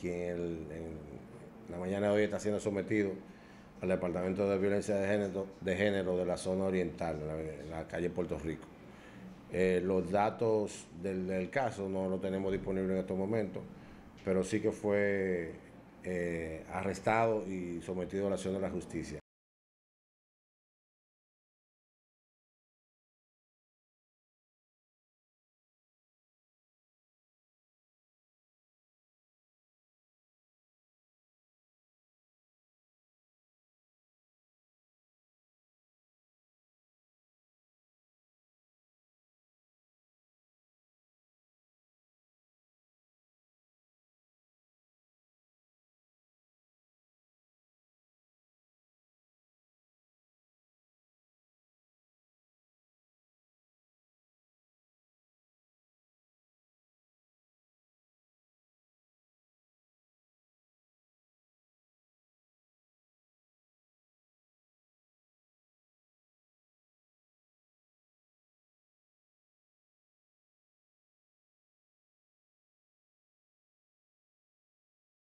quien en la mañana de hoy está siendo sometido al Departamento de Violencia de Género de, la zona oriental, en la, calle Puerto Rico. Eh, los datos del, caso no los tenemos disponibles en estos momentos, pero sí que fue eh, arrestado y sometido a la acción de la justicia.